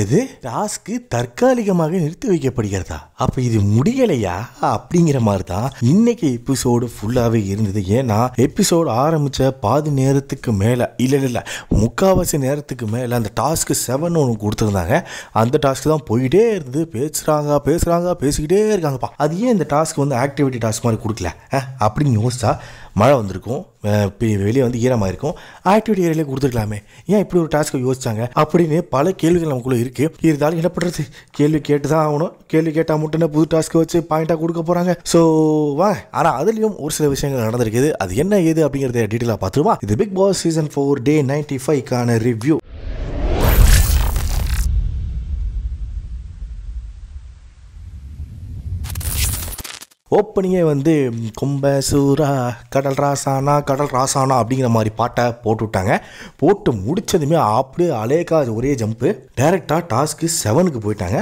எது டாஸ்க்கு தற்காலிகமாக நிறுத்தி வைக்கப்படுகிறதா அப்ப இது முடியலையா அப்படிங்கிற மாதிரி தான் இன்னைக்கு எபிசோடு ஃபுல்லாகவே இருந்தது ஏன்னா எபிசோடு ஆரம்பிச்ச பாதி நேரத்துக்கு மேலே இல்லை இல்லை முக்காவாசி நேரத்துக்கு மேலே அந்த டாஸ்க்கு செவன் ஒன்று கொடுத்துருந்தாங்க அந்த டாஸ்க் தான் போயிட்டே இருந்தது பேசுகிறாங்க பேசுகிறாங்க பேசிக்கிட்டே இருக்காங்கப்பா அது ஏன் இந்த டாஸ்க் வந்து ஆக்டிவிட்டி டாஸ்க் மாதிரி கொடுக்கல அப்படின்னு யோசிச்சா மழை வந்திருக்கும் வெளியே வந்து ஈரமாக இருக்கும் ஆக்டிவிட்டி ஏரியாலே கொடுத்துருக்கலாமே ஏன் இப்படி ஒரு டாஸ்க்கை யோசிச்சாங்க அப்படின்னு பல கேள்விகள் நமக்குள்ளே இருக்குது இருந்தாலும் என்ன பண்ணுறது கேள்வி கேட்டு தான் ஆகணும் கேள்வி கேட்டால் மட்டும் புது டாஸ்க்கு வச்சு பாயிண்ட்டாக கொடுக்க போகிறாங்க ஸோ வா ஆனால் அதுலேயும் ஒரு சில விஷயங்கள் நடந்திருக்குது அது என்ன ஏது அப்படிங்கிறத டீட்டெயிலாக பார்த்துருவா இது Bigg Boss season four day ninety ஃபைவ்க்கான ரிவ்யூ ஓப்பனிங்கே வந்து கும்ப சூரா கடல் ராசானா கடல் ராசானா அப்படிங்கிற மாதிரி பாட்டை போட்டு விட்டாங்க போட்டு முடித்ததுமே அப்படியே அலேக்கா ஒரே ஜம்ப்பு டேரெக்டாக டாஸ்க்கு செவனுக்கு போயிட்டாங்க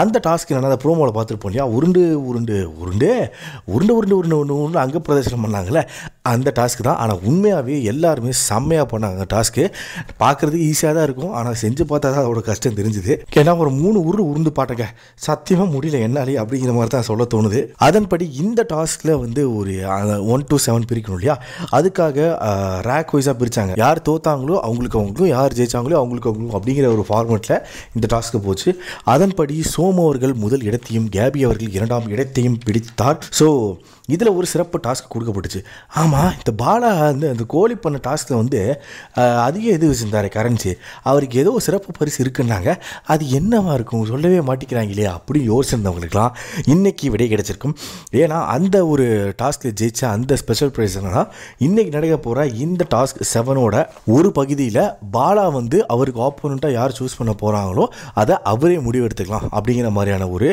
அந்த டாஸ்க்கு என்ன அந்த ப்ரோமோவில் பார்த்துருப்போம் இல்லையா உருண்டு உருண்டு உருண்டு உருண்டு உருண்டு உருண்டு உருண்டு உருண்டு அங்கே பிரதர்சனம் பண்ணாங்கள்ல அந்த டாஸ்க்கு தான் ஆனால் உண்மையாகவே எல்லாருமே செம்மையாக பண்ணாங்க அந்த டாஸ்க்கு பார்க்குறதுக்கு ஈஸியாக தான் இருக்கும் ஆனால் செஞ்சு பார்த்தா தான் அதோட கஷ்டம் தெரிஞ்சுது ஏன்னா ஒரு மூணு உருண்டு உருண்டு பாட்டுங்க சத்தியமாக முடியல என்னாலே அப்படிங்கிற மாதிரி தான் சொல்ல தோணுது அதன்படி வந்து இந்த டாஸ்கில் வந்து ஒரு ஒன் டு செவன் பிரிக்கணும் இல்லையா அதுக்காக ரேக் வைஸாக பிரித்தாங்க யார் தோத்தாங்களோ அவங்களுக்கு அவங்களுக்கும் யார் ஜெயித்தாங்களோ அவங்களுக்கு அவங்களுக்கும் அப்படிங்கிற ஒரு ஃபார்மெட்டில் இந்த டாஸ்க்கு போச்சு அதன்படி சோமு அவர்கள் முதல் இடத்தையும் கேபி அவர்கள் இரண்டாம் இடத்தையும் பிடித்தார் ஸோ இதில் ஒரு சிறப்பு டாஸ்க் கொடுக்கப்பட்டுச்சு ஆமாம் இந்த பாலா வந்து அந்த கோழி பண்ண டாஸ்கில் வந்து அதிக இது வச்சுருந்தார் கரன்சி அவருக்கு ஏதோ சிறப்பு பரிசு இருக்குன்னாங்க அது என்னவாக இருக்கும் சொல்லவே மாட்டேங்கிறாங்க இல்லையா அப்படின்னு யோசிச்சிருந்தவங்களுக்குலாம் இன்றைக்கி விடை கிடச்சிருக்கும் ஏன்னா அந்த ஒரு டாஸ்க்கில் ஜெயிச்ச அந்த ஸ்பெஷல் ப்ரைஸ் என்னன்னா இன்றைக்கி நடக்க போகிற இந்த டாஸ்க் செவனோட ஒரு பகுதியில் பாலா வந்து அவருக்கு ஆப்போனண்ட்டாக யார் சூஸ் பண்ண போகிறாங்களோ அதை அவரே முடிவெடுத்துக்கலாம் அப்படிங்கிற மாதிரியான ஒரு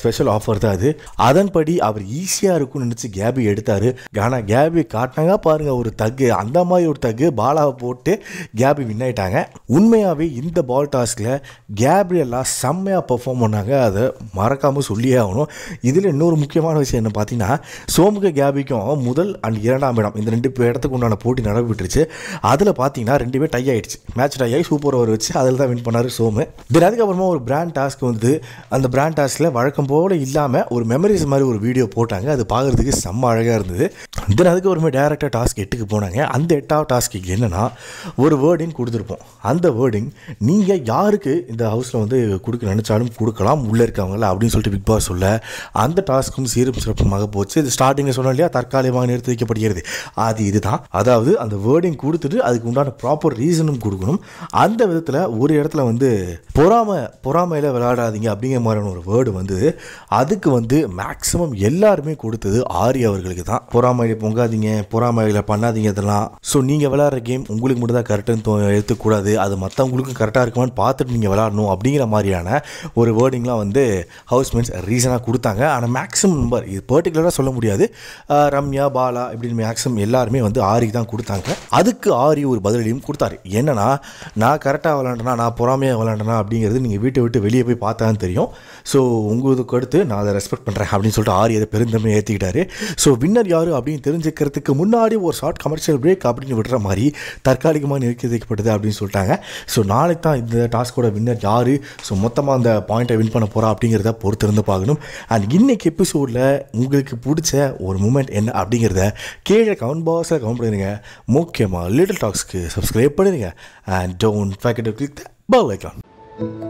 ஸ்பெஷல் ஆஃபர் தான் அது அதன்படி அவர் ஈஸியாக இருக்கும்னு நினச்சி கேபி எடுத்தார் ஆனால் கேபி காட்டினாங்க பாருங்கள் ஒரு தக்கு அந்த மாதிரி ஒரு தக்கு பாலாவை போட்டு கேபி வின் ஆகிட்டாங்க உண்மையாகவே இந்த பால் டாஸ்கில் எல்லாம் செம்மையாக பர்ஃபார்ம் பண்ணாங்க அதை மறக்காமல் சொல்லியே ஆகணும் இதில் இன்னொரு முக்கியமான விஷயம் என்ன பார்த்தீங்கன்னா சோமுக கேபிக்கும் முதல் அண்ட் இரண்டாம் இடம் இந்த ரெண்டு இடத்துக்கு உண்டான போட்டி நடைபெற்றுச்சு அதில் பார்த்தீங்கன்னா ரெண்டுமே டை ஆகிடுச்சு மேட்ச் டை ஆகி சூப்பர் ஓவர் வச்சு அதில் தான் வின் பண்ணார் சோமு தென் அதுக்கப்புறமா ஒரு பிராண்ட் டாஸ்க் வந்து அந்த பிராண்ட் டாஸ்கில் வழக்கம் போல் இல்லாமல் ஒரு மெமரிஸ் மாதிரி ஒரு வீடியோ போட்டாங்க அது பார்க்குறதுக்கு செம்ம அழகாக இருந்தது தென் அதுக்கப்புறமே டேரெக்டாக டாஸ்க் எட்டுக்கு போனாங்க அந்த எட்டாவது டாஸ்க்கு என்னென்னா ஒரு வேர்டிங் கொடுத்துருப்போம் அந்த வேர்டிங் நீங்கள் யாருக்கு இந்த ஹவுஸில் வந்து கொடுக்க நினச்சாலும் கொடுக்கலாம் உள்ளே இருக்கவங்கள அப்படின்னு சொல்லிட்டு பிக் பாஸ் சொல்ல அந்த டாஸ்க்கும் சீரும் குழப்பமாக போச்சு இது ஸ்டார்டிங்கில் சொன்னோம் இல்லையா தற்காலிகமாக நிறுத்தி வைக்கப்படுகிறது அது இதுதான் அதாவது அந்த வேர்டிங் கொடுத்துட்டு அதுக்கு உண்டான ப்ராப்பர் ரீசனும் கொடுக்கணும் அந்த விதத்தில் ஒரு இடத்துல வந்து பொறாமை பொறாமையில் விளையாடாதீங்க அப்படிங்கிற மாதிரியான ஒரு வேர்டு வந்து அதுக்கு வந்து மேக்ஸிமம் எல்லாருமே கொடுத்தது ஆரி அவர்களுக்கு தான் பொறாமையை பொங்காதீங்க பொறாமையில் பண்ணாதீங்க இதெல்லாம் ஸோ நீங்கள் விளையாடுற கேம் உங்களுக்கு மட்டும் தான் கரெக்டுன்னு எடுத்துக்கூடாது அது மற்றவங்களுக்கும் கரெக்டாக இருக்குமான்னு பார்த்துட்டு நீங்கள் விளையாடணும் அப்படிங்கிற மாதிரியான ஒரு வேர்டிங்லாம் வந்து ஹவுஸ்மேட்ஸ் ரீசனாக கொடுத்தாங்க ஆனால் மேக்ஸிமம் நம்பர் இது பர்டிகுலராக சொல்ல முடியாது ரம்யா பாலா இப்படின்னு மேக்ஸிமம் எல்லாருமே வந்து ஆரிக்கு தான் கொடுத்தாங்க அதுக்கு ஆரி ஒரு பதிலையும் கொடுத்தாரு என்னென்னா நான் கரெக்டாக விளாண்டனா நான் பொறாமையாக விளாண்டனா அப்படிங்கிறது நீங்கள் வீட்டை விட்டு வெளியே போய் பார்த்தா தெரியும் ஸோ உங்களுக்கு அடுத்து நான் அதை ரெஸ்பெக்ட் பண்ணுறேன் அப்படின்னு சொல்லிட்டு ஆரி அதை பெருந்தமே ஏற்றிக்கிட்டாரு ஸோ வின்னர் யார் அப்படின்னு தெரிஞ்சுக்கிறதுக்கு முன்னாடி ஒரு ஷார்ட் கமர்ஷியல் பிரேக் அப்படின்னு விடுற மாதிரி தற்காலிகமாக நிறுத்தி வைக்கப்பட்டது அப்படின்னு சொல்லிட்டாங்க ஸோ நாளைக்கு தான் இந்த டாஸ்கோட வின்னர் யார் ஸோ மொத்தமாக அந்த பாயிண்ட்டை வின் பண்ண போகிறா அப்படிங்கிறத பொறுத்திருந்து பார்க்கணும் அண்ட் இன்றைக்கி எபிசோடில் உங்களுக்கு பிடிச்ச ஒரு மூமெண்ட் என்ன அப்படிங்கிறத கீழே கவுண்ட் பாக்ஸில் கவுண்ட் பண்ணிடுங்க முக்கியமாக லிட்டில் டாக்ஸ்க்கு சப்ஸ்கிரைப் பண்ணிடுங்க and don't forget click the bell icon